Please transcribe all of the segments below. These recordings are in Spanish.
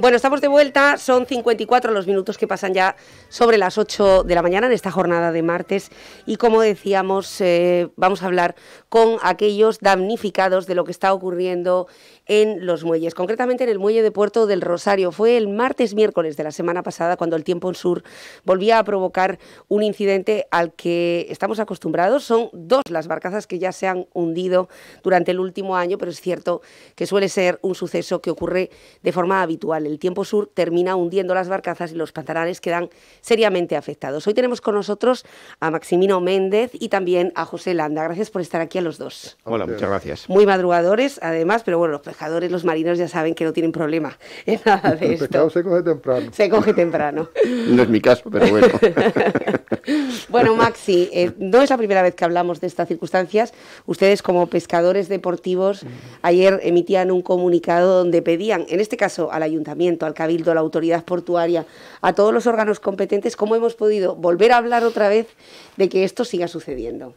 Bueno, estamos de vuelta, son 54 los minutos que pasan ya sobre las 8 de la mañana en esta jornada de martes y como decíamos, eh, vamos a hablar con aquellos damnificados de lo que está ocurriendo en los muelles, concretamente en el muelle de Puerto del Rosario. Fue el martes miércoles de la semana pasada cuando el tiempo en sur volvía a provocar un incidente al que estamos acostumbrados. Son dos las barcazas que ya se han hundido durante el último año, pero es cierto que suele ser un suceso que ocurre de forma habitual. El tiempo sur termina hundiendo las barcazas y los pantanales quedan seriamente afectados. Hoy tenemos con nosotros a Maximino Méndez y también a José Landa. Gracias por estar aquí a los dos. Hola, muchas gracias. Muy madrugadores, además, pero bueno, los pescadores, los marinos ya saben que no tienen problema en nada de El se coge temprano. Se coge temprano. no es mi caso, pero bueno. bueno, Maxi, eh, no es la primera vez que hablamos de estas circunstancias. Ustedes como pescadores deportivos ayer emitían un comunicado donde pedían, en este caso al ayuntamiento, al cabildo, a la autoridad portuaria, a todos los órganos competentes, cómo hemos podido volver a hablar otra vez de que esto siga sucediendo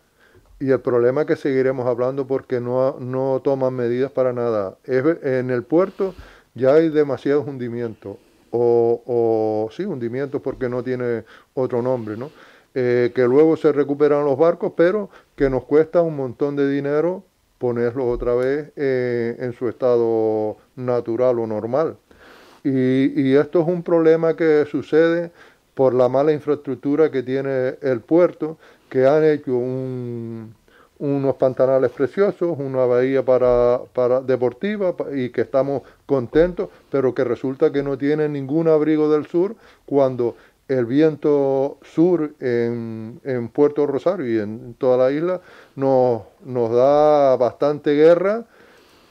y el problema que seguiremos hablando porque no, no toman medidas para nada. Es, en el puerto ya hay demasiados hundimientos, o, sí, hundimientos porque no tiene otro nombre, ¿no? Eh, que luego se recuperan los barcos, pero que nos cuesta un montón de dinero ponerlos otra vez eh, en su estado natural o normal. Y, y esto es un problema que sucede por la mala infraestructura que tiene el puerto que han hecho unos pantanales preciosos, una bahía para, para, deportiva y que estamos contentos, pero que resulta que no tienen ningún abrigo del sur cuando el viento sur en, Puerto Rosario y en toda la isla nos, nos da bastante guerra,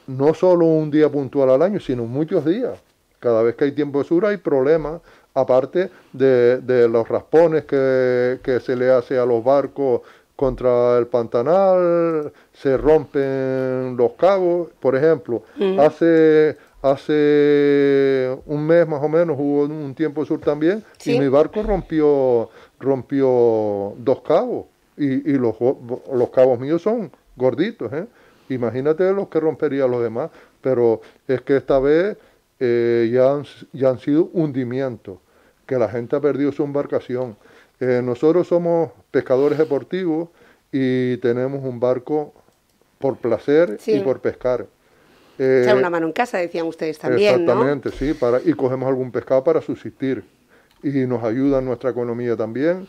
no solo un día puntual al año, sino muchos días. Cada vez que hay tiempo sur hay problemas aparte de, de los raspones que, se le hace a los barcos contra el pantanal, se rompen los cabos, por ejemplo, mm. hace hace un mes más o menos hubo un tiempo sur también y mi barco rompió rompió dos cabos y, los, los cabos míos son gorditos, ¿eh? imagínate los que rompería los demás, pero es que esta vez eh, ya, han, ya, han, sido hundimientos, que la gente ha perdido su embarcación. Eh, nosotros somos pescadores deportivos y tenemos un barco por placer y por pescar. Echar eh, una mano en casa, decían ustedes también. Exactamente, sí, para, y cogemos algún pescado para subsistir. Y nos ayuda nuestra economía también,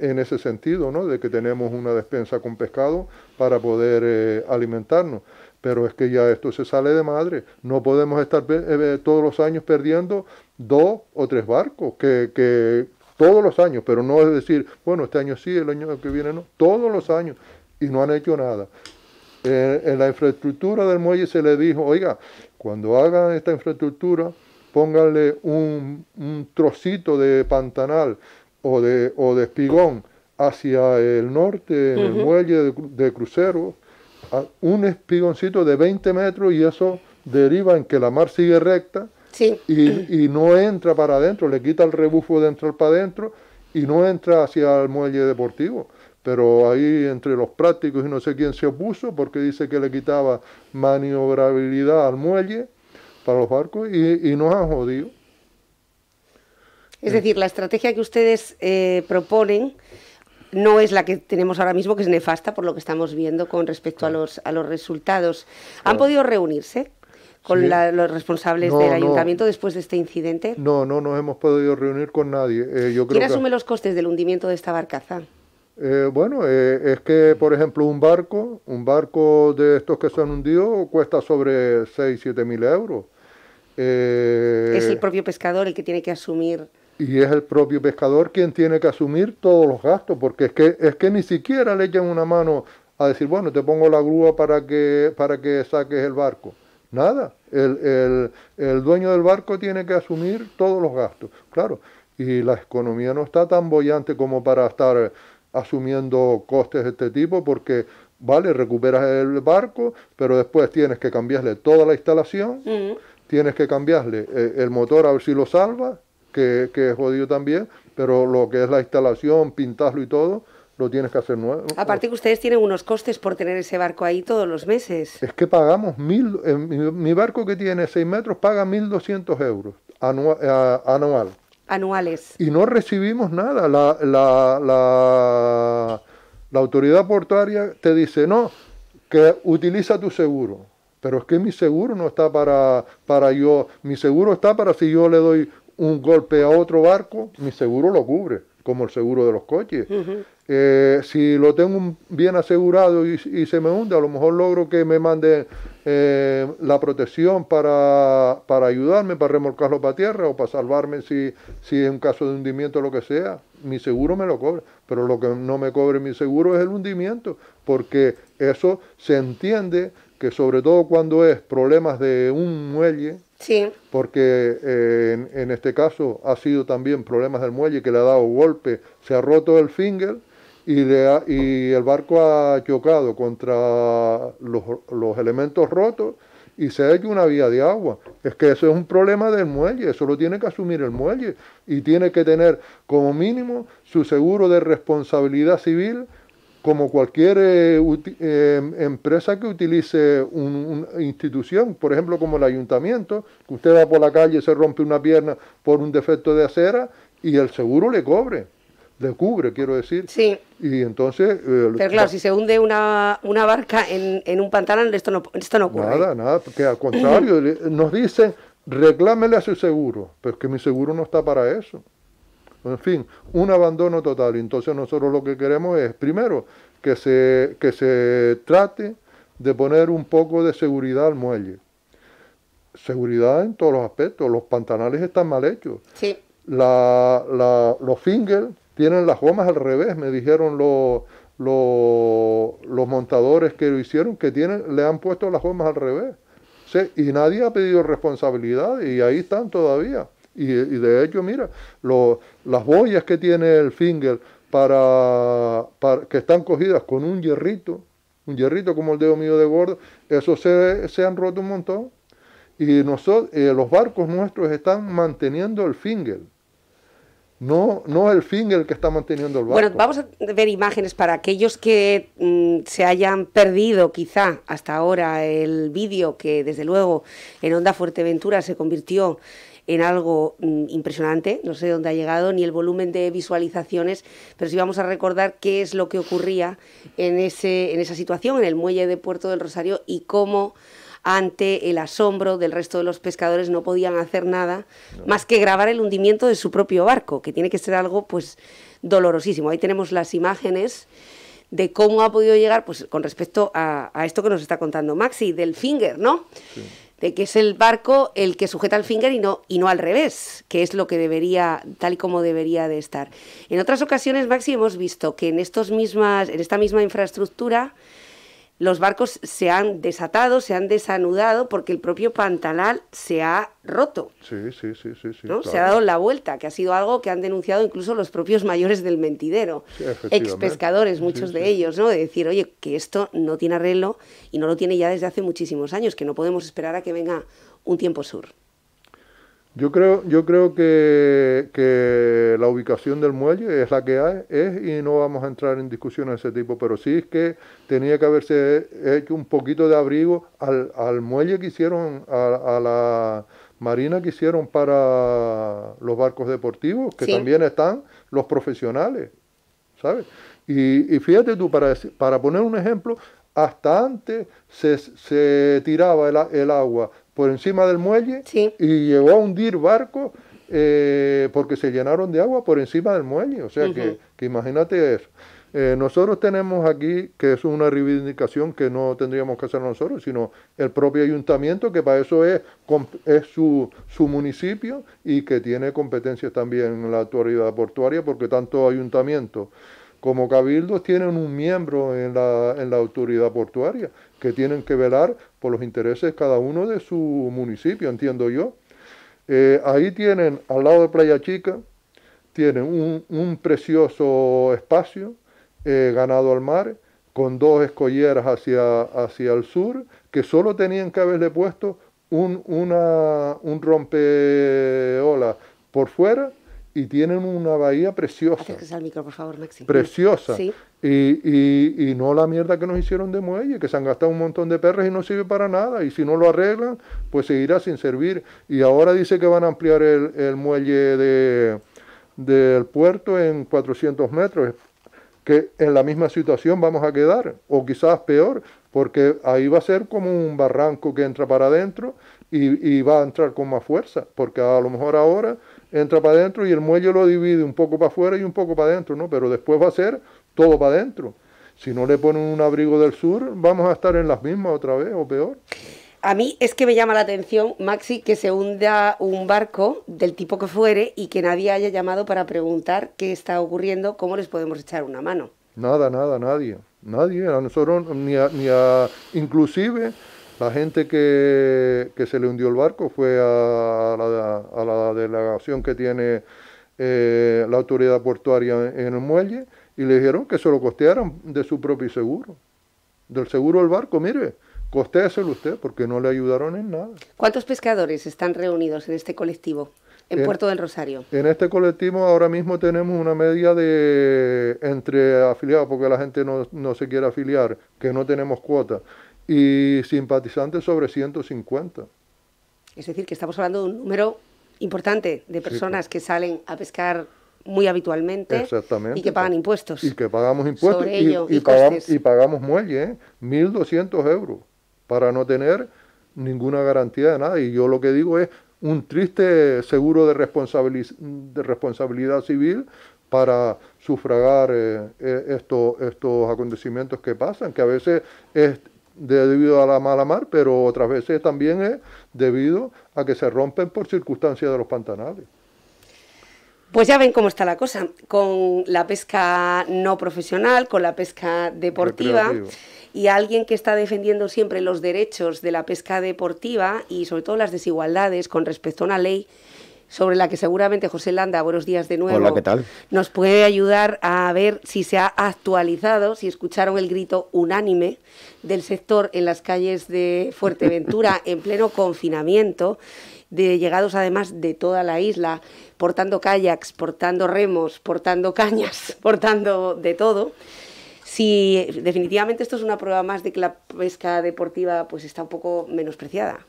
en ese sentido, ¿no? De que tenemos una despensa con pescado para poder alimentarnos. Pero es que ya esto se sale de madre. No podemos estar eh, eh, todos los años perdiendo dos o tres barcos, que, todos los años, pero no es decir, bueno, este año sí, el año que viene no, todos los años, y no han hecho nada. Eh, en la infraestructura del muelle se le dijo, oiga, cuando hagan esta infraestructura, pónganle un, trocito de pantanal o de, o de espigón hacia el norte, en el muelle de crucero, un espigoncito de 20 metros y eso deriva en que la mar sigue recta y, no entra para adentro, le quita el rebufo de entrar para adentro y no entra hacia el muelle deportivo. Pero ahí entre los prácticos y no sé quién se opuso porque dice que le quitaba maniobrabilidad al muelle para los barcos y, y nos han jodido. Es decir, la estrategia que ustedes eh, proponen no es la que tenemos ahora mismo, que es nefasta por lo que estamos viendo con respecto a, los, a los resultados. ¿Han podido reunirse? con los responsables del ayuntamiento después de este incidente? No, no nos hemos podido reunir con nadie. Eh, ¿Quién asume los costes del hundimiento de esta barcaza? Eh, bueno, eh, es que, por ejemplo, un barco, un barco de estos que se han hundido cuesta sobre 6, 7 mil euros. es el propio pescador el que tiene que asumir y es el propio pescador quien tiene que asumir todos los gastos, porque es que, es que ni siquiera le echan una mano a decir, bueno, te pongo la grúa para que, para que saques el barco. Nada, el, dueño del barco tiene que asumir todos los gastos, claro, y la economía no está tan bollante como para estar asumiendo costes de este tipo, porque ¿vale? Recuperas el barco, pero después tienes que cambiarle toda la instalación, tienes que cambiarle eh, el motor a ver si lo salvas, que, es jodido también, pero lo que es la instalación, pintarlo y todo, lo tienes que hacer nuevo. Aparte que ustedes tienen unos costes por tener ese barco ahí todos los meses. Es que pagamos mil, eh, mi, barco que tiene seis metros paga 1.200 euros eh, anual, Anuales. Y no recibimos nada. La, la, la autoridad portuaria te dice, no, que utiliza tu seguro. Pero es que mi seguro no está para, para yo, mi seguro está para si yo le doy un golpe a otro barco, mi seguro lo cubre, como el seguro de los coches. Eh, si lo tengo bien asegurado y, se me hunde, a lo mejor logro que me manden eh, la protección para, ayudarme, para remolcarlo para tierra o para salvarme si, si es un caso de hundimiento o lo que sea. Mi seguro me lo cobre, pero lo que no me cobre mi seguro es el hundimiento, porque eso se entiende que sobre todo cuando es problemas de un muelle, porque eh, en, este caso ha sido también problemas del muelle que le ha dado golpe, se ha roto el finger y, le y el barco ha chocado contra los, los elementos rotos y se ha hecho una vía de agua. Es que eso es un problema del muelle, eso lo tiene que asumir el muelle y tiene que tener como mínimo su seguro de responsabilidad civil como cualquier eh, em, empresa que utilice una institución, por ejemplo como el ayuntamiento, que usted va por la calle, se rompe una pierna por un defecto de acera y el seguro le cobre, le cubre, quiero decir. Sí. Y entonces... Eh, pero claro, si se hunde una, barca en, un pantalón, esto no, esto no ocurre. Nada, nada, porque al contrario, nos dicen, reclámele a su seguro, pero es que mi seguro no está para eso. En fin, un abandono total. Entonces nosotros lo que queremos es, primero, que se, que se trate de poner un poco de seguridad al muelle. Seguridad en todos los aspectos. Los pantanales están mal hechos. Sí. los fingers tienen las gomas al revés, me dijeron los, los, montadores que lo hicieron, que tienen, le han puesto las gomas al revés. Y nadie ha pedido responsabilidad y ahí están todavía. Y, de hecho, mira, las boyas que tiene el finger para, que están cogidas con un hierrito, un hierrito como el dedo mío de gordo, eso se, han roto un montón. Y nosotros, eh, los barcos nuestros están manteniendo el finger. No, no el finger que está manteniendo el barco. Bueno, vamos a ver imágenes para aquellos que mm, se hayan perdido quizá hasta ahora el vídeo que desde luego en Onda Fuerteventura se convirtió en algo mm, impresionante, no sé dónde ha llegado, ni el volumen de visualizaciones, pero sí vamos a recordar qué es lo que ocurría en, ese, en esa situación, en el muelle de Puerto del Rosario y cómo ante el asombro del resto de los pescadores no podían hacer nada más que grabar el hundimiento de su propio barco, que tiene que ser algo pues dolorosísimo. Ahí tenemos las imágenes de cómo ha podido llegar, pues con respecto a, esto que nos está contando Maxi, del finger, ¿no? Sí de que es el barco el que sujeta el finger y no, y no al revés, que es lo que debería, tal y como debería de estar. En otras ocasiones, Maxi, hemos visto que en, estos mismas, en esta misma infraestructura los barcos se han desatado, se han desanudado porque el propio pantanal se ha roto. Sí, sí, sí, sí. sí Se ha dado la vuelta, que ha sido algo que han denunciado incluso los propios mayores del mentidero, ex pescadores, muchos de ellos, ¿no? De decir, oye, que esto no tiene arreglo y no lo tiene ya desde hace muchísimos años, que no podemos esperar a que venga un tiempo sur. Yo creo, yo creo que, que, la ubicación del muelle es la que hay, es y no vamos a entrar en discusión de ese tipo, pero sí es que tenía que haberse hecho un poquito de abrigo al, al muelle que hicieron, a, la marina que hicieron para los barcos deportivos, que también están los profesionales, ¿sabes? Y, fíjate tú, para, para poner un ejemplo, hasta antes se, se tiraba el agua por encima del muelle y llegó a hundir barcos eh, porque se llenaron de agua por encima del muelle. O sea que, imagínate eso. Eh, nosotros tenemos aquí, que es una reivindicación que no tendríamos que hacer nosotros, sino el propio ayuntamiento, que para eso es, es su, su municipio y que tiene competencias también en la autoridad portuaria, porque tanto ayuntamiento como cabildos tienen un miembro en la, en la autoridad portuaria, que tienen que velar por los intereses cada uno de su municipio, entiendo yo. Eh, ahí tienen, al lado de Playa Chica, tienen un, precioso espacio eh, ganado al mar, con dos escolleras hacia, hacia el sur, que solo tenían que haberle puesto un, una, un rompeola por fuera y tienen una bahía preciosa. Preciosa. Y, y, no la mierda que nos hicieron de muelle, que se han gastado un montón de perros y no sirve para nada. Y si no lo arreglan, pues seguirá sin servir. Y ahora dice que van a ampliar el, muelle de, del puerto en 400 metros, que en la misma situación vamos a quedar, o quizás peor, porque ahí va a ser como un barranco que entra para adentro y, y va a entrar con más fuerza, porque a lo mejor ahora entra para adentro y el muelle lo divide un poco para afuera y un poco para adentro, ¿no? Pero después va a ser todo para adentro. Si no le ponen un abrigo del sur, vamos a estar en las mismas otra vez o peor. A mí es que me llama la atención, Maxi, que se hunda un barco del tipo que fuere y que nadie haya llamado para preguntar qué está ocurriendo, cómo les podemos echar una mano. Nada, nada, nadie. Nadie, a nosotros ni ni a inclusive la gente que, se le hundió el barco fue a, la, delegación que tiene eh, la autoridad portuaria en, el muelle y le dijeron que se lo costearan de su propio seguro, del seguro del barco, mire, costéaselo usted, porque no le ayudaron en nada. ¿Cuántos pescadores están reunidos en este colectivo, en, Puerto del Rosario? En este colectivo ahora mismo tenemos una media de entre afiliados, porque la gente no, no se quiere afiliar, que no tenemos cuota, y simpatizantes sobre 150. Es decir, que estamos hablando de un número importante de personas que salen a pescar muy habitualmente y que pagan impuestos. Y que pagamos impuestos y, y, pagamos, muelle, 1.200 ¿eh? euros, para no tener ninguna garantía de nada. Y yo lo que digo es un triste seguro de, de responsabilidad civil para sufragar eh, eh, estos, estos acontecimientos que pasan, que a veces es, debido a la mala mar, pero otras veces también es debido a que se rompen por circunstancias de los pantanales. Pues ya ven cómo está la cosa, con la pesca no profesional, con la pesca deportiva y alguien que está defendiendo siempre los derechos de la pesca deportiva y sobre todo las desigualdades con respecto a una ley sobre la que seguramente José Landa, buenos días de nuevo, Hola, ¿qué tal? nos puede ayudar a ver si se ha actualizado, si escucharon el grito unánime del sector en las calles de Fuerteventura en pleno confinamiento, de llegados además de toda la isla, portando kayaks, portando remos, portando cañas, portando de todo si definitivamente esto es una prueba más de que la pesca deportiva pues está un poco menospreciada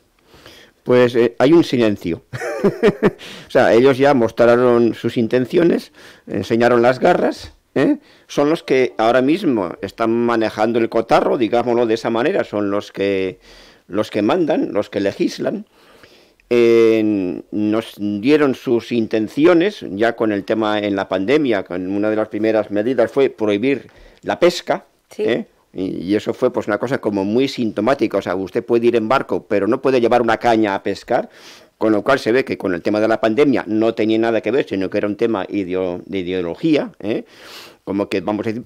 pues eh, hay un silencio. o sea, ellos ya mostraron sus intenciones, enseñaron las garras, ¿eh? son los que ahora mismo están manejando el cotarro, digámoslo de esa manera, son los que, los que mandan, los que legislan. nos dieron sus intenciones, ya con el tema en la pandemia, con una de las primeras medidas fue prohibir la pesca. ¿eh? Y, eso fue pues una cosa como muy sintomática. O sea, usted puede ir en barco, pero no puede llevar una caña a pescar. Con lo cual se ve que con el tema de la pandemia no tenía nada que ver, sino que era un tema de ideología, ¿eh? como que, vamos a decir,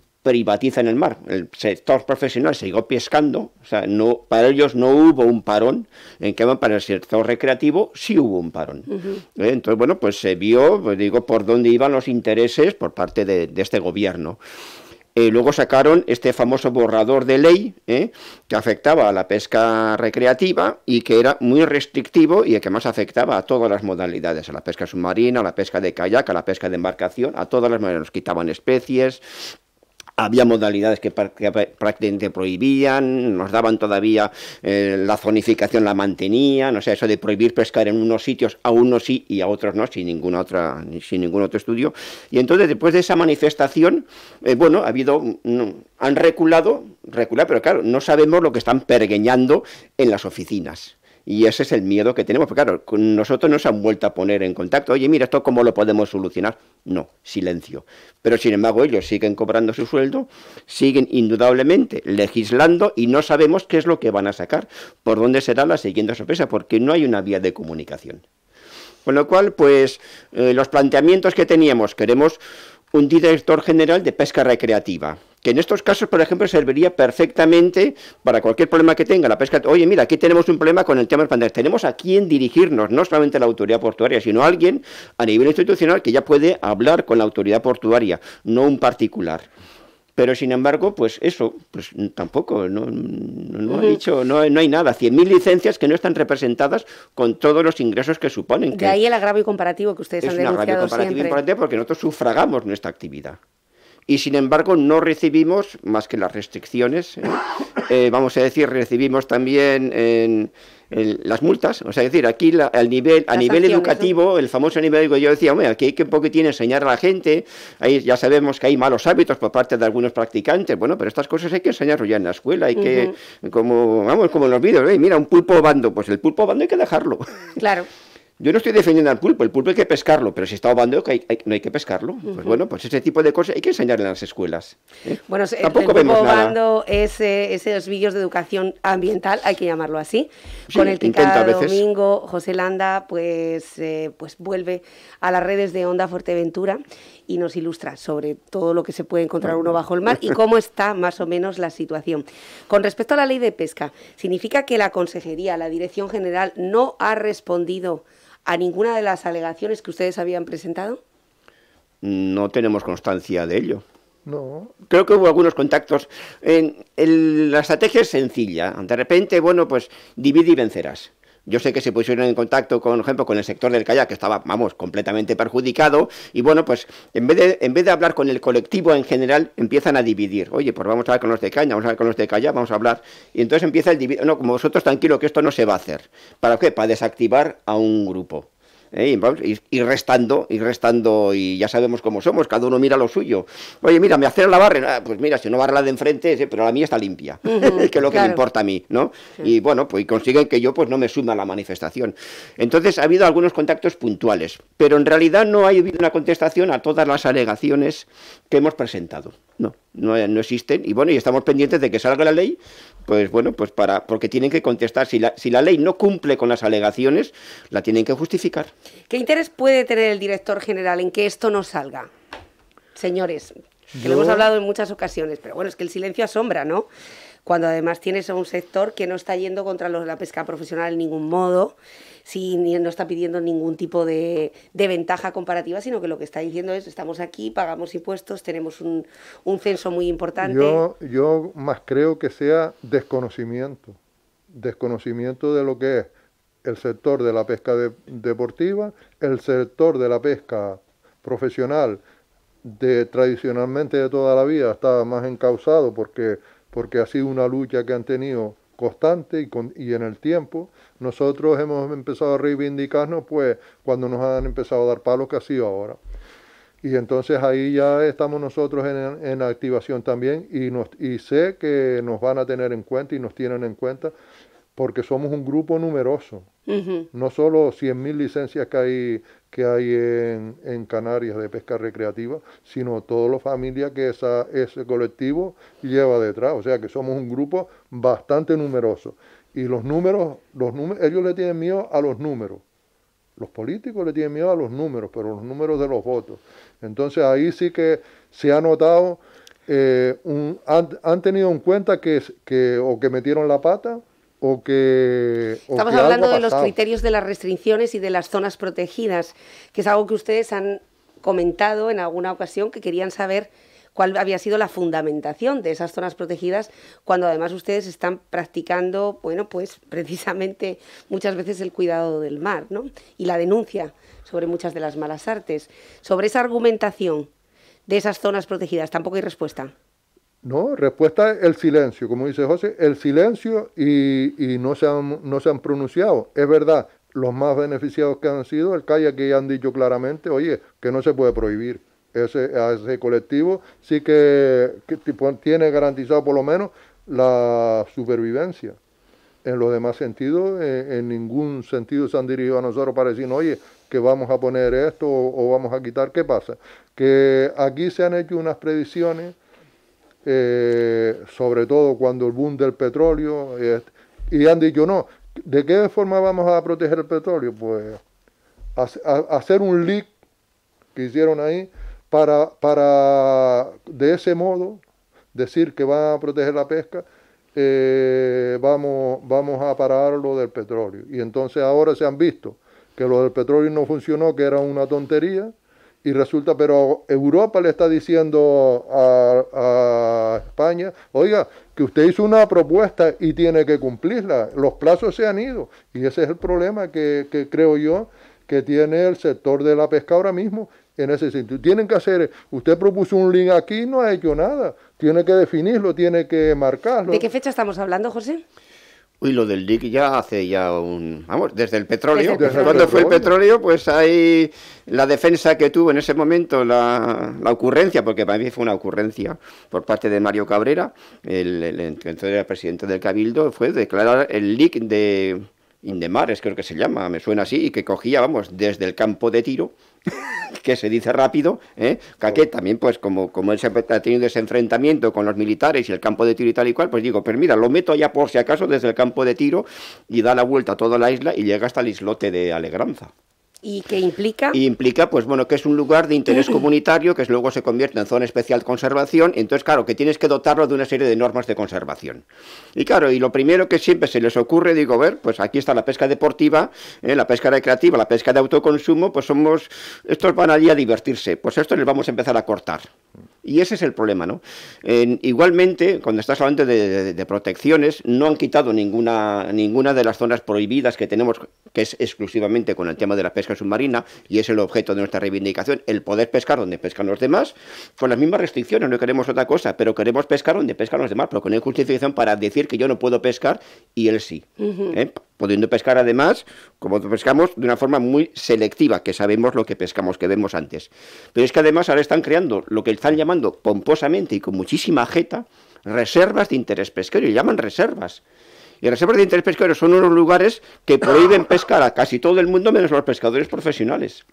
en el mar. El sector profesional siguió pescando, o sea, no, para ellos no hubo un parón, en cambio para el sector recreativo sí hubo un parón. ¿eh? Entonces, bueno, pues se vio, pues, digo, por dónde iban los intereses por parte de, de este gobierno. Eh, luego sacaron este famoso borrador de ley eh, que afectaba a la pesca recreativa y que era muy restrictivo y que más afectaba a todas las modalidades, a la pesca submarina, a la pesca de kayak, a la pesca de embarcación, a todas las maneras. Nos quitaban especies, había modalidades que, prácticamente prohibían, nos daban todavía eh, la zonificación, la mantenían, o sea, eso de prohibir pescar en unos sitios, a unos sí y a otros no, sin, ninguna otra, sin ningún otro estudio. Y entonces, después de esa manifestación, eh, bueno, ha habido, han reculado, reculado, pero claro, no sabemos lo que están pergueñando en las oficinas. Y ese es el miedo que tenemos, porque claro, nosotros nos han vuelto a poner en contacto, oye, mira, esto cómo lo podemos solucionar. No, silencio. Pero sin embargo, ellos siguen cobrando su sueldo, siguen indudablemente legislando y no sabemos qué es lo que van a sacar, por dónde será la siguiente sorpresa, porque no hay una vía de comunicación. Con lo cual, pues eh, los planteamientos que teníamos, queremos un director general de pesca recreativa, que en estos casos, por ejemplo, serviría perfectamente para cualquier problema que tenga la pesca. Oye, mira, aquí tenemos un problema con el tema del pandemia. Tenemos a quién dirigirnos, no solamente la autoridad portuaria, sino a alguien a nivel institucional que ya puede hablar con la autoridad portuaria, no un particular pero sin embargo, pues eso, pues tampoco, no, ha dicho, no, hay nada. 100.000 licencias que no están representadas con todos los ingresos que suponen. De ahí el agravio comparativo que ustedes han denunciado Es un agravio comparativo importante porque nosotros sufragamos nuestra actividad y sin embargo no recibimos, más que las restricciones, ¿eh? Eh, vamos a decir, recibimos también en, las multas, o sea, decir, aquí al nivel, a nivel educativo, el famoso nivel que yo decía, hombre, aquí hay que un poquitín enseñar a la gente, ahí ya sabemos que hay malos hábitos por parte de algunos practicantes, bueno, pero estas cosas hay que enseñarlo ya en la escuela, hay que, como, vamos, como en los vídeos, mira, un pulpo bando, pues el pulpo bando hay que dejarlo. Claro. Yo no estoy defendiendo al pulpo, el pulpo hay que pescarlo, pero si está obando no hay que pescarlo. Pues bueno, pues ese tipo de cosas hay que enseñar en las escuelas. ¿eh? Bueno, Tampoco el vemos obando es eh, esos vídeos de educación ambiental, hay que llamarlo así, con el que cada domingo José Landa pues, eh, pues vuelve a las redes de Onda Fuerteventura y nos ilustra sobre todo lo que se puede encontrar uno bajo el mar y cómo está más o menos la situación. Con respecto a la ley de pesca, significa que la Consejería, la Dirección General, no ha respondido a ninguna de las alegaciones que ustedes habían presentado? No tenemos constancia de ello. No. Creo que hubo algunos contactos. En, la estrategia es sencilla. De repente, bueno, pues divide y vencerás. Yo sé que se pusieron en contacto, con, por ejemplo, con el sector del kayak, que estaba, vamos, completamente perjudicado. Y bueno, pues en vez de, en vez de hablar con el colectivo en general, empiezan a dividir. Oye, pues vamos a hablar con los de caña, vamos a hablar con los de calla, vamos a hablar. Y entonces empieza el dividir. No, como vosotros, tranquilo, que esto no se va a hacer. ¿Para qué? Para desactivar a un grupo. ¿Eh? y, restando, y restando, y ya sabemos cómo somos, cada uno mira lo suyo. Oye, mira, me hacer la barra, ah, pues mira, si no barra la de enfrente, pero la mía está limpia, que es lo que me importa a mí, ¿no? Y bueno, pues consiguen que yo pues no me suma a la manifestación. Entonces ha habido algunos contactos puntuales, pero en realidad no ha habido una contestación a todas las alegaciones que hemos presentado. No, no, no existen. Y bueno, y estamos pendientes de que salga la ley pues bueno, pues para, porque tienen que contestar. Si la, si la ley no cumple con las alegaciones, la tienen que justificar. ¿Qué interés puede tener el director general en que esto no salga? Señores, que lo hemos hablado en muchas ocasiones, pero bueno, es que el silencio asombra, ¿no? cuando además tienes un sector que no está yendo contra los, la pesca profesional en ningún modo, no está pidiendo ningún tipo de, ventaja comparativa, sino que lo que está diciendo es, estamos aquí, pagamos impuestos, tenemos un, censo muy importante. Yo, más creo que sea desconocimiento, desconocimiento de lo que es el sector de la pesca deportiva, el sector de la pesca profesional, de tradicionalmente de toda la vida, está más encausado porque porque ha sido una lucha que han tenido constante y, en el tiempo. Nosotros hemos empezado a reivindicarnos, pues, cuando nos han empezado a dar palos que ha sido ahora. Y entonces ahí ya estamos nosotros en, activación también y, y sé que nos van a tener en cuenta y nos tienen en cuenta porque somos un grupo numeroso. No solo 100.000 licencias que hay, que hay en, en, Canarias de pesca recreativa, sino toda la familia que ese colectivo lleva detrás. O sea que somos un grupo bastante numeroso. Y los números, los ellos le tienen miedo a los números. Los políticos le tienen miedo a los números, pero los números de los votos. Entonces ahí sí que se ha notado, eh, han, tenido en cuenta que o que metieron la pata que... Estamos hablando de los criterios de las restricciones y de las zonas protegidas, que es algo que ustedes han comentado en alguna ocasión que querían saber cuál había sido la fundamentación de esas zonas protegidas cuando además ustedes están practicando, bueno, pues precisamente muchas veces el cuidado del mar, ¿no? Y la denuncia sobre muchas de las malas artes. Sobre esa argumentación de esas zonas protegidas, tampoco hay respuesta. No, respuesta es el silencio, como dice José, el silencio y, no, se han, no se han pronunciado. Es verdad, los más beneficiados que han sido el CAIA que han dicho claramente, oye, que no se puede prohibir. Ese, a ese colectivo sí que, tiene garantizado por lo menos la supervivencia. En los demás sentidos, eh, en, ningún sentido se han dirigido a nosotros para decir, oye, que vamos a poner esto o, o vamos a quitar, ¿qué pasa? Que aquí se han hecho unas predicciones eh, sobre todo cuando el boom del petróleo, eh, y han dicho, no, ¿de qué forma vamos a proteger el petróleo? Pues hacer un leak que hicieron ahí para, para de ese modo decir que van a proteger la pesca, eh, vamos, vamos a parar lo del petróleo. Y entonces ahora se han visto que lo del petróleo no funcionó, que era una tontería, y resulta, pero Europa le está diciendo a, España, oiga, que usted hizo una propuesta y tiene que cumplirla. Los plazos se han ido. Y ese es el problema que, que creo yo que tiene el sector de la pesca ahora mismo en ese sentido. Tienen que hacer, usted propuso un link aquí, no ha hecho nada. Tiene que definirlo, tiene que marcarlo. ¿De qué fecha estamos hablando, José? Uy, lo del LIC ya hace ya un... Vamos, desde el petróleo. cuando fue el petróleo, pues hay la defensa que tuvo en ese momento, la, la, ocurrencia, porque para mí fue una ocurrencia por parte de Mario Cabrera, el, entonces presidente del Cabildo, fue declarar el LIC de Indemares, creo que se llama, me suena así, y que cogía, vamos, desde el campo de tiro, que se dice rápido, ¿eh? también, pues como, él se ha tenido ese enfrentamiento con los militares y el campo de tiro y tal y cual, pues digo, pues mira, lo meto allá por si acaso desde el campo de tiro y da la vuelta a toda la isla y llega hasta el islote de Alegranza. ¿Y qué implica? Y implica, pues bueno, que es un lugar de interés comunitario que luego se convierte en zona especial de conservación, entonces claro, que tienes que dotarlo de una serie de normas de conservación. Y claro, y lo primero que siempre se les ocurre, digo, ver, pues aquí está la pesca deportiva, eh, la pesca recreativa, la pesca de autoconsumo, pues somos, estos van allí a divertirse, pues esto les vamos a empezar a cortar. Y ese es el problema, ¿no? igualmente, cuando estás hablando de, protecciones, no han quitado ninguna, ninguna de las zonas prohibidas que tenemos, que es exclusivamente con el tema de la pesca submarina, y es el objeto de nuestra reivindicación, el poder pescar donde pescan los demás, con las mismas restricciones, no queremos otra cosa, pero queremos pescar donde pescan los demás, pero con justificación para decir que yo no puedo pescar y él sí. ¿eh? pudiendo pescar además, como pescamos, de una forma muy selectiva, que sabemos lo que pescamos, que vemos antes. Pero es que además ahora están creando lo que están llamando pomposamente y con muchísima jeta, reservas de interés pesquero, y llaman reservas. Y reservas de interés pesquero son unos lugares que prohíben pescar a casi todo el mundo, menos los pescadores profesionales.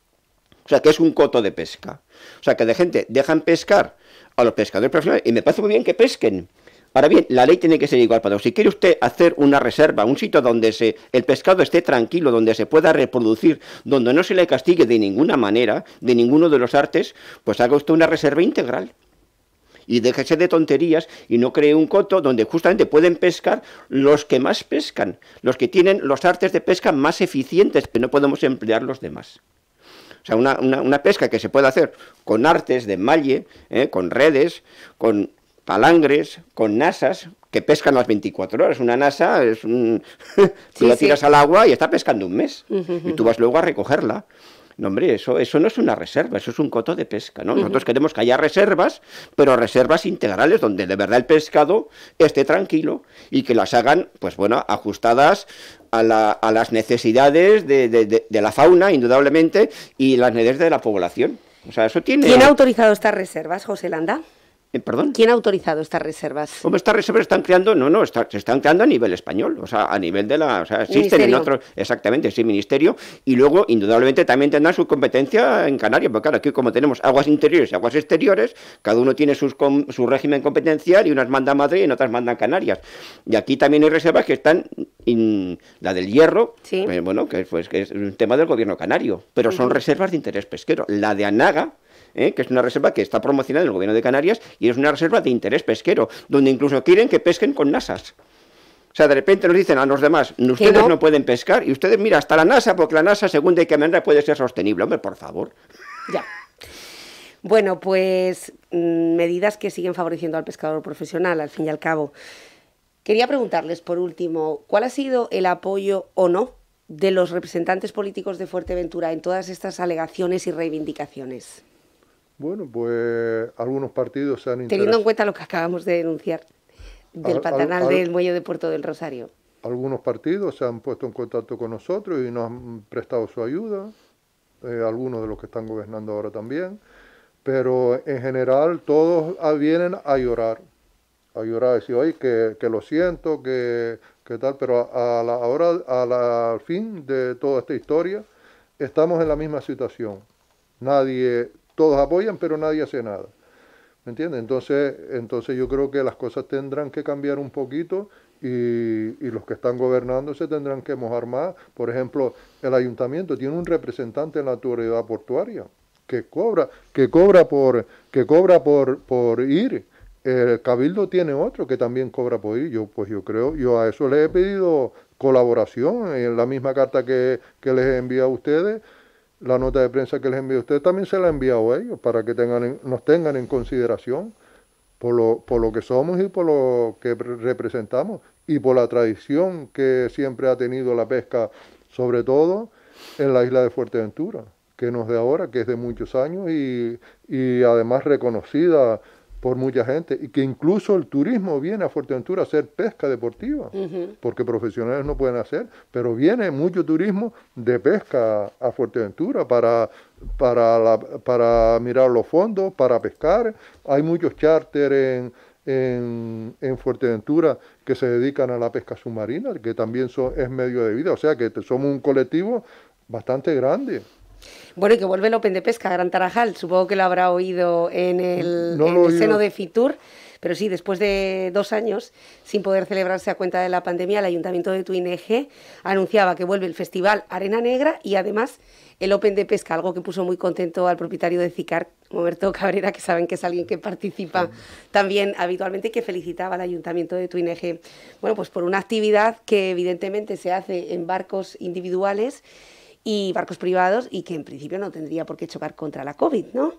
O sea, que es un coto de pesca. O sea, que de gente dejan pescar a los pescadores profesionales, y me parece muy bien que pesquen, Ahora bien, la ley tiene que ser igual para todos. Si quiere usted hacer una reserva, un sitio donde el pescado esté tranquilo, donde se pueda reproducir, donde no se le castigue de ninguna manera, de ninguno de los artes, pues haga usted una reserva integral y déjese de tonterías y no cree un coto donde justamente pueden pescar los que más pescan, los que tienen los artes de pesca más eficientes, que no podemos emplear los demás. O sea, una, pesca que se pueda hacer con artes de malle, eh, con redes, con palangres con nasas que pescan las 24 horas. Una nasa es un... tú la tiras al agua y está pescando un mes. Y tú vas luego a recogerla. No, hombre, eso, eso no es una reserva, eso es un coto de pesca, ¿no? Nosotros queremos que haya reservas, pero reservas integrales donde de verdad el pescado esté tranquilo y que las hagan, pues bueno, ajustadas a, las necesidades de, la fauna, indudablemente, y las necesidades de la población. O sea, eso tiene... ¿Quién ha autorizado estas reservas, José Landa? Eh, ¿Quién ha autorizado estas reservas? Hombre, estas reservas están creando, no, no, se están creando a nivel español, o sea, a nivel de la, en exactamente, sí, ministerio, y luego, indudablemente, también tendrán su competencia en Canarias, porque claro, aquí como tenemos aguas interiores y aguas exteriores, cada uno tiene sus, su régimen competencial y unas mandan Madrid y otras mandan Canarias. Y aquí también hay reservas que están, la del hierro, pues, bueno, pues, que, es un tema del gobierno canario, pero son reservas de interés pesquero. La de Anaga, ¿eh? que es una reserva que está promocionada en el gobierno de Canarias y es una reserva de interés pesquero, donde incluso quieren que pesquen con nasas. O sea, de repente nos dicen a los demás, ustedes no? pueden pescar y ustedes, mira, hasta la NASA, porque la NASA, según de qué manera puede ser sostenible. Hombre, por favor. Ya. Bueno, pues mm, medidas que siguen favoreciendo al pescador profesional, al fin y al cabo. Quería preguntarles, por último, ¿cuál ha sido el apoyo o no de los representantes políticos de Fuerteventura en todas estas alegaciones y reivindicaciones? Bueno, pues algunos partidos se han interesado. Teniendo en cuenta lo que acabamos de denunciar del Pantanal del Muelle de Puerto del Rosario. Algunos partidos se han puesto en contacto con nosotros y nos han prestado su ayuda, eh, algunos de los que están gobernando ahora también, pero en general todos ah, vienen a llorar, a llorar, a decir, oye, que, lo siento, que, tal, pero a, la al fin de toda esta historia, estamos en la misma situación. Nadie todos apoyan, pero nadie hace nada. ¿Me entiendes? Entonces, entonces yo creo que las cosas tendrán que cambiar un poquito y, los que están gobernando se tendrán que mojar más. Por ejemplo, el ayuntamiento tiene un representante en la autoridad portuaria que cobra, que cobra por, que cobra por, por ir. El cabildo tiene otro que también cobra por ir. Yo, pues yo creo, yo a eso le he pedido colaboración en la misma carta que, que les he a ustedes la nota de prensa que les envió usted también se la ha enviado a ellos para que tengan nos tengan en consideración por lo, por lo que somos y por lo que representamos y por la tradición que siempre ha tenido la pesca, sobre todo en la isla de Fuerteventura, que nos es de ahora, que es de muchos años y, y además reconocida por mucha gente y que incluso el turismo viene a Fuerteventura a hacer pesca deportiva, porque profesionales no pueden hacer, pero viene mucho turismo de pesca a Fuerteventura para, para, mirar los fondos, para pescar. Hay muchos charter en, en, Fuerteventura que se dedican a la pesca submarina, que también es medio de vida, o sea que somos un colectivo bastante grande. Bueno, y que vuelve el Open de Pesca, Gran Tarajal. Supongo que lo habrá oído en el, seno de Fitur. Pero sí, después de dos años sin poder celebrarse a cuenta de la pandemia, el Ayuntamiento de Tuineje anunciaba que vuelve el Festival Arena Negra y además el Open de Pesca, algo que puso muy contento al propietario de CICAR, Roberto Cabrera, que saben que es alguien que participa también habitualmente y que felicitaba al Ayuntamiento de Tuineje, bueno, pues por una actividad que evidentemente se hace en barcos individuales y barcos privados y que en principio no tendría por qué chocar contra la COVID, ¿no?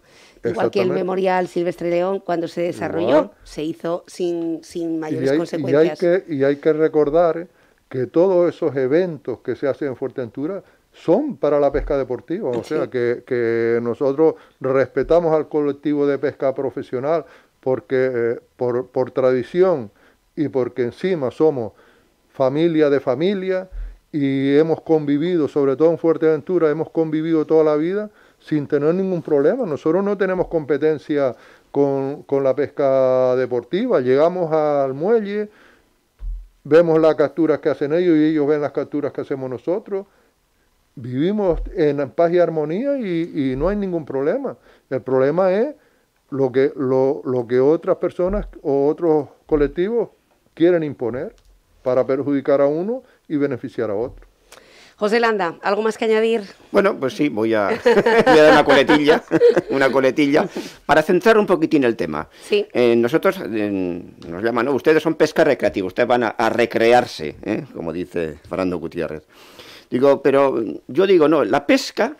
Igual que el Memorial Silvestre León cuando se desarrolló se hizo sin, sin mayores consecuencias. Y hay, que, recordar que todos esos eventos que se hacen en Fuerteventura son para la pesca deportiva, o sea que, nosotros respetamos al colectivo de pesca profesional porque eh, por, por tradición y porque encima somos familia de familia, y hemos convivido, sobre todo en Fuerteventura, hemos convivido toda la vida sin tener ningún problema. Nosotros no tenemos competencia con, la pesca deportiva. Llegamos al muelle, vemos las capturas que hacen ellos y ellos ven las capturas que hacemos nosotros. Vivimos en paz y armonía y, y no hay ningún problema. El problema es lo que, lo, lo que otras personas o otros colectivos quieren imponer para perjudicar a uno y beneficiar a otro. José Landa, ¿algo más que añadir? Bueno, pues sí, voy a, voy a dar una coletilla, una coletilla, para centrar un poquitín el tema. Sí. Eh, nosotros, eh, nos llaman, ustedes son pesca recreativa, ustedes van a, recrearse, ¿eh? como dice Fernando Gutiérrez. Digo, pero yo digo, no, la pesca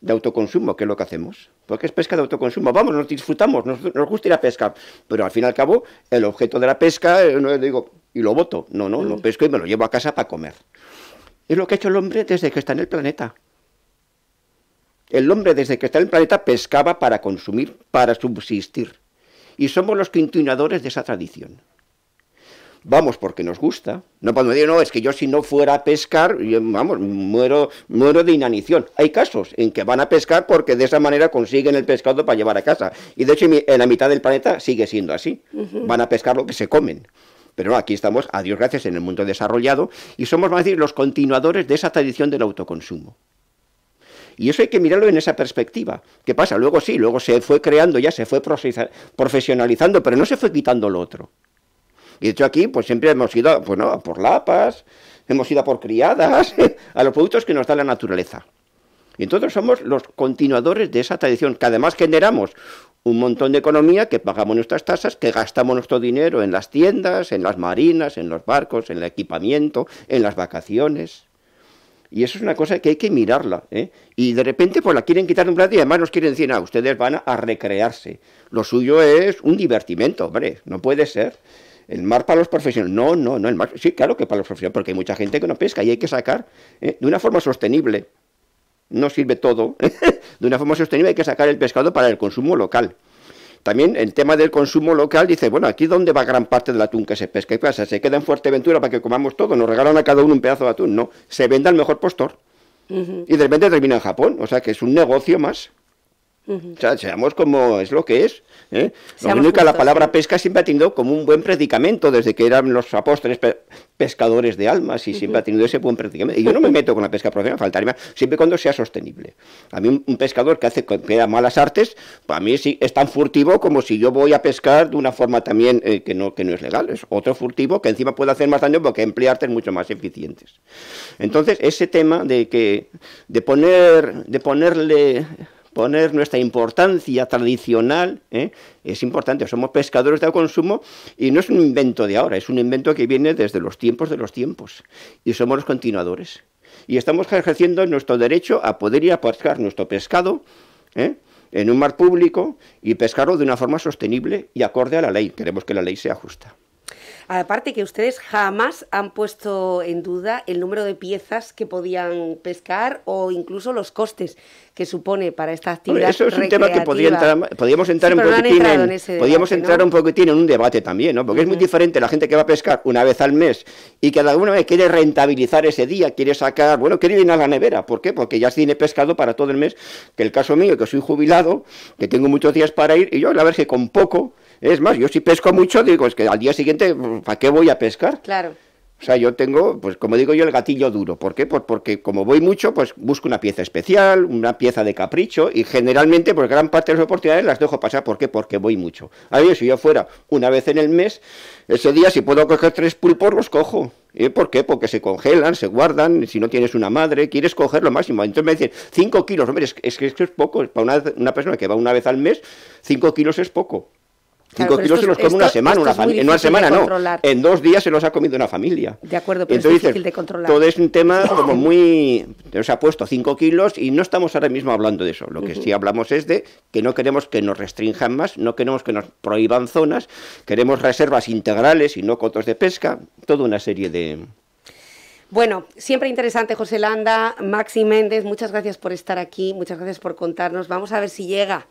de autoconsumo, que es lo que hacemos. Porque es pesca de autoconsumo. Vamos, nos disfrutamos, nos, gusta ir a pescar. Pero al fin y al cabo, el objeto de la pesca, eh, no digo, y lo voto. No, no, lo mm. pesco y me lo llevo a casa para comer. Es lo que ha hecho el hombre desde que está en el planeta. El hombre desde que está en el planeta pescaba para consumir, para subsistir. Y somos los quintinadores de esa tradición vamos porque nos gusta. No podemos decir, no, es que yo si no fuera a pescar, vamos, muero, muero de inanición. Hay casos en que van a pescar porque de esa manera consiguen el pescado para llevar a casa. Y de hecho en la mitad del planeta sigue siendo así. Van a pescar lo que se comen. Pero no, aquí estamos, a Dios gracias, en el mundo desarrollado y somos, vamos a decir, los continuadores de esa tradición del autoconsumo. Y eso hay que mirarlo en esa perspectiva. ¿Qué pasa? Luego sí, luego se fue creando, ya se fue profesionalizando, pero no se fue quitando lo otro. Y de hecho aquí, pues siempre hemos ido, pues, por lapas, hemos ido por criadas, a los productos que nos da la naturaleza. Y entonces somos los continuadores de esa tradición, que además generamos un montón de economía, que pagamos nuestras tasas, que gastamos nuestro dinero en las tiendas, en las marinas, en los barcos, en el equipamiento, en las vacaciones. Y eso es una cosa que hay que mirarla. ¿eh? Y de repente pues la quieren quitar de un plato y además nos quieren decir, ah, ustedes van a recrearse. Lo suyo es un divertimento, hombre, no puede ser. El mar para los profesionales. No, no, no, el mar. Sí, claro que para los profesionales, porque hay mucha gente que no pesca y hay que sacar ¿eh? de una forma sostenible. No sirve todo. ¿eh? de una forma sostenible hay que sacar el pescado para el consumo local. También el tema del consumo local dice, bueno, aquí dónde va gran parte del atún que se pesca. ¿Qué pasa? ¿Se queda en Fuerteventura para que comamos todo? ¿Nos regalan a cada uno un pedazo de atún? No, se vende al mejor postor. Y de repente termina en Japón. O sea que es un negocio más. O sea, seamos como es lo que es. ¿eh? Lo la palabra pesca siempre ha tenido como un buen predicamento, desde que eran los apóstoles pescadores de almas, y siempre ha tenido ese buen predicamento. Y yo no me meto con la pesca profesional, faltaría siempre cuando sea sostenible. A mí un, pescador que hace que malas artes, para mí sí, es tan furtivo como si yo voy a pescar de una forma también eh, que, no, que no es legal. Es otro furtivo que encima puede hacer más daño porque emplea artes mucho más eficientes. Entonces, ese tema de que de poner de ponerle poner nuestra importancia tradicional, ¿eh? es importante, somos pescadores de consumo y no es un invento de ahora, es un invento que viene desde los tiempos de los tiempos y somos los continuadores. Y estamos ejerciendo nuestro derecho a poder ir a pescar nuestro pescado ¿eh? en un mar público y pescarlo de una forma sostenible y acorde a la ley. Queremos que la ley sea justa. Aparte que ustedes jamás han puesto en duda el número de piezas que podían pescar o incluso los costes que supone para esta actividad. eso es un tema que entrar, podríamos entrar un poquitín, en, un en un debate también, ¿no? Porque es muy diferente la gente que va a pescar una vez al mes y que de alguna vez quiere rentabilizar ese día, quiere sacar, bueno, quiere a la nevera, ¿por qué? Porque ya tiene pescado para todo el mes. Que el caso mío, que soy jubilado, que tengo muchos días para ir y yo la verdad que con poco es más, yo si pesco mucho, digo, es que al día siguiente, ¿para qué voy a pescar? Claro. O sea, yo tengo, pues como digo yo, el gatillo duro. ¿Por qué? Pues porque como voy mucho, pues busco una pieza especial, una pieza de capricho y generalmente, pues gran parte de las oportunidades las dejo pasar. ¿Por qué? Porque voy mucho. A mí, si yo fuera una vez en el mes, ese día si puedo coger tres pulpos, los cojo. ¿Y ¿Por qué? Porque se congelan, se guardan, si no tienes una madre, quieres coger lo máximo. Entonces me dicen, cinco kilos, hombre, es, que es, poco. Para una, persona que va una vez al mes, cinco kilos es poco. 5 kilos se los come una semana, una en una semana no, en dos días se los ha comido una familia. De acuerdo, pero es difícil de controlar. Todo es un tema como muy... Se ha puesto 5 kilos y no estamos ahora mismo hablando de eso. Lo que sí hablamos es de que no queremos que nos restrinjan más, no queremos que nos prohíban zonas, queremos reservas integrales y no cotos de pesca, toda una serie de... Bueno, siempre interesante José Landa, Maxi Méndez, muchas gracias por estar aquí, muchas gracias por contarnos. Vamos a ver si llega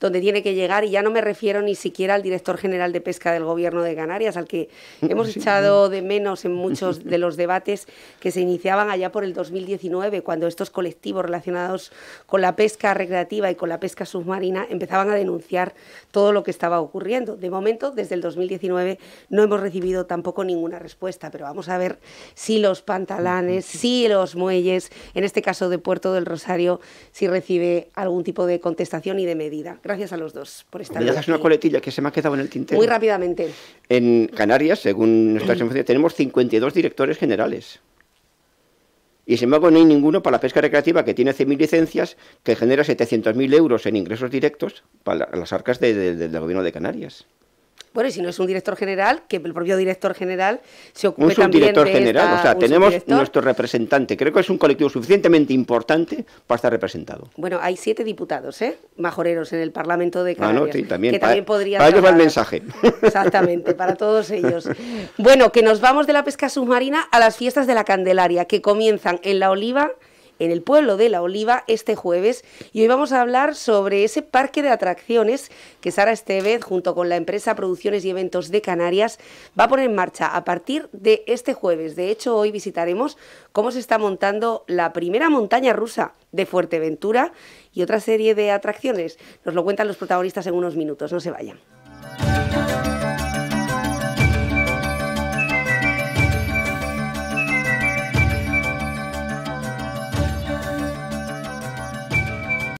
donde tiene que llegar y ya no me refiero ni siquiera al director general de pesca del gobierno de Canarias, al que mm, hemos echado de menos en muchos de los debates que se iniciaban allá por el 2019, cuando estos colectivos relacionados con la pesca recreativa y con la pesca submarina empezaban a denunciar todo lo que estaba ocurriendo. De momento, desde el 2019 no hemos recibido tampoco ninguna respuesta, pero vamos a ver si los pantalanes, si los muelles, en este caso de Puerto del Rosario, si recibe algún tipo de contestación y de medida. Gracias a los dos por estar aquí. dejas una coletilla que se me ha quedado en el tintero. Muy rápidamente. En Canarias, según nuestra información, tenemos 52 directores generales. Y sin embargo, no hay ninguno para la pesca recreativa que tiene 100.000 licencias, que genera 700.000 euros en ingresos directos para las arcas del gobierno de Canarias. Bueno, y si no es un director general, que el propio director general se ocupe un subdirector general, o sea, tenemos nuestro representante. Creo que es un colectivo suficientemente importante para estar representado. Bueno, hay siete diputados, ¿eh? Majoreros en el Parlamento de Canarias. Ah, no, sí, también, que también podría para ellos va el mensaje. Exactamente, para todos ellos. Bueno, que nos vamos de la pesca submarina a las fiestas de la Candelaria, que comienzan en La Oliva en el pueblo de La Oliva este jueves y hoy vamos a hablar sobre ese parque de atracciones que Sara Estevez, junto con la empresa Producciones y Eventos de Canarias, va a poner en marcha a partir de este jueves. De hecho, hoy visitaremos cómo se está montando la primera montaña rusa de Fuerteventura y otra serie de atracciones. Nos lo cuentan los protagonistas en unos minutos, no se vayan.